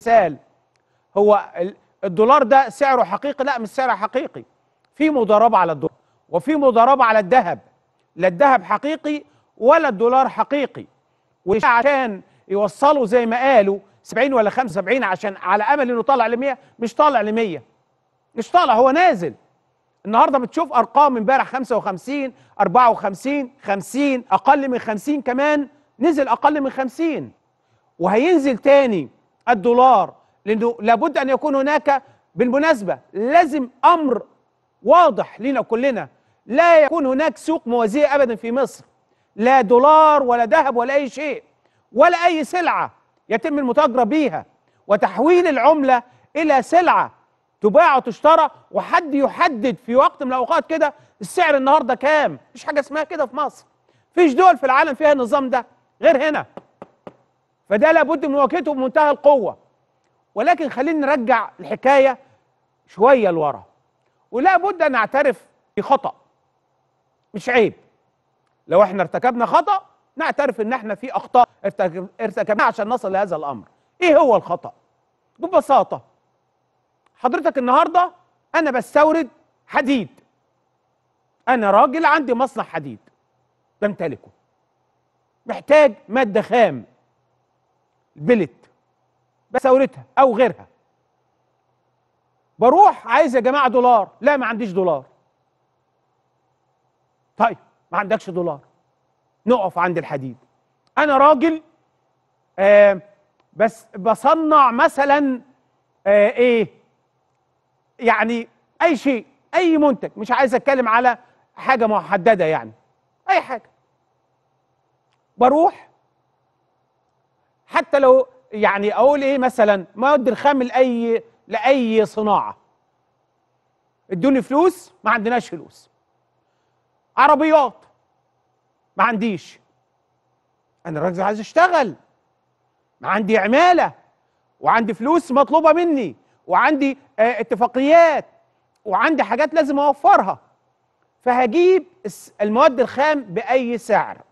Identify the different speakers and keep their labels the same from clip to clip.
Speaker 1: مثال هو الدولار ده سعره حقيقي لا مش سعره حقيقي في مضاربه على الدولار وفي مضاربه على الذهب لا الذهب حقيقي ولا الدولار حقيقي وعشان يوصلوا زي ما قالوا 70 ولا 75 عشان على امل انه طالع ل 100 مش طالع ل 100 مش طالع هو نازل النهارده بتشوف ارقام امبارح 55 54 50 اقل من 50 كمان نزل اقل من 50 وهينزل تاني الدولار لانه لابد ان يكون هناك بالمناسبه لازم امر واضح لنا كلنا لا يكون هناك سوق موازيه ابدا في مصر لا دولار ولا ذهب ولا اي شيء ولا اي سلعه يتم المتاجره بيها وتحويل العمله الى سلعه تباع وتشترى وحد يحدد في وقت من الاوقات كده السعر النهارده كام مفيش حاجه اسمها كده في مصر مفيش دول في العالم فيها النظام ده غير هنا فده لابد من مواجهته بمنتهى القوه ولكن خلينا نرجع الحكايه شويه لورا ولا بد ان نعترف بخطا مش عيب لو احنا ارتكبنا خطا نعترف ان احنا في اخطاء ارتكبناها عشان نصل لهذا الامر ايه هو الخطا ببساطه حضرتك النهارده انا بستورد حديد انا راجل عندي مصنع حديد بمتلكه محتاج ماده خام البلت بسورتها او غيرها بروح عايز يا جماعه دولار لا ما عنديش دولار طيب ما عندكش دولار نقف عند الحديد انا راجل آه بس بصنع مثلا آه ايه يعني اي شيء اي منتج مش عايز اتكلم على حاجه محدده يعني اي حاجه بروح حتى لو يعني اقول ايه مثلا مواد الخام لاي لاي صناعه ادوني فلوس ما عندناش فلوس عربيات ما عنديش انا راجل عايز اشتغل ما عندي عماله وعندي فلوس مطلوبه مني وعندي آه، اتفاقيات وعندي حاجات لازم اوفرها فهجيب المواد الخام باي سعر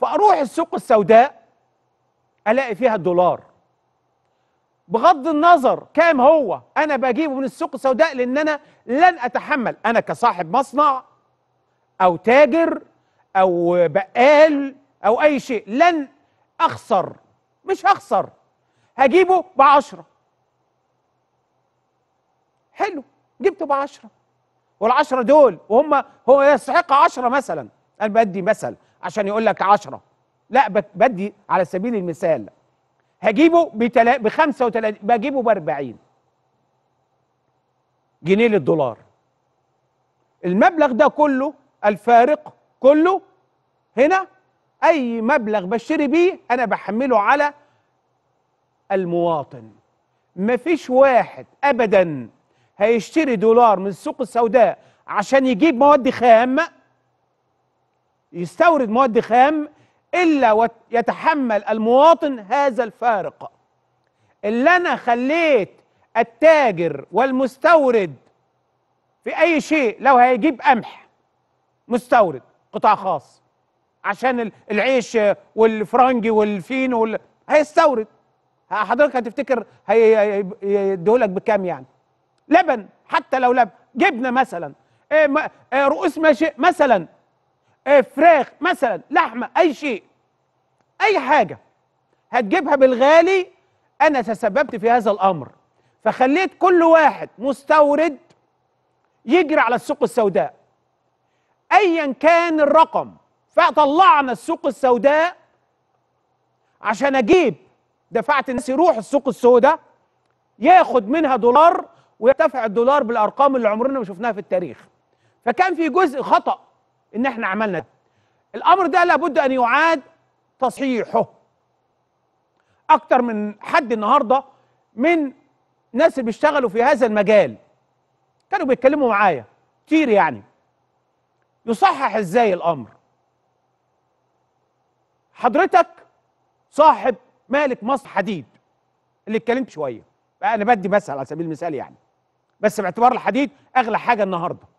Speaker 1: فاروح السوق السوداء الاقي فيها الدولار بغض النظر كام هو انا بجيبه من السوق السوداء لان انا لن اتحمل انا كصاحب مصنع او تاجر او بقال او اي شيء لن اخسر مش هخسر هجيبه بعشرة حلو جبته بعشرة والعشرة دول وهم هو يستحق عشرة مثلا انا بدي مثل عشان يقول لك عشرة لا بدي على سبيل المثال هجيبه ب 35 بجيبه ب 40 جنيه للدولار المبلغ ده كله الفارق كله هنا اي مبلغ بشتري بيه انا بحمله على المواطن مفيش واحد ابدا هيشتري دولار من السوق السوداء عشان يجيب مواد خام يستورد مواد خام إلا ويتحمل المواطن هذا الفارق اللي أنا خليت التاجر والمستورد في أي شيء لو هيجيب قمح مستورد قطاع خاص عشان العيش والفرنجي والفينو وال... هيستورد حضرتك هتفتكر هيديهولك بكام يعني لبن حتى لو لبن جبنه مثلا إيه، إيه، رؤوس ماشي مثلا فراخ مثلا لحمه اي شيء اي حاجه هتجيبها بالغالي انا تسببت في هذا الامر فخليت كل واحد مستورد يجري على السوق السوداء ايا كان الرقم فطلعنا السوق السوداء عشان اجيب دفعت الناس يروح السوق السوداء ياخد منها دولار ويرتفع الدولار بالارقام اللي عمرنا ما شفناها في التاريخ فكان في جزء خطأ ان احنا عملنا ده الامر ده لابد ان يعاد تصحيحه اكتر من حد النهارده من ناس اللي بيشتغلوا في هذا المجال كانوا بيتكلموا معايا كتير يعني يصحح ازاي الامر حضرتك صاحب مالك مصر حديد اللي اتكلمت شويه انا بدي بس على سبيل المثال يعني بس باعتبار الحديد اغلى حاجه النهارده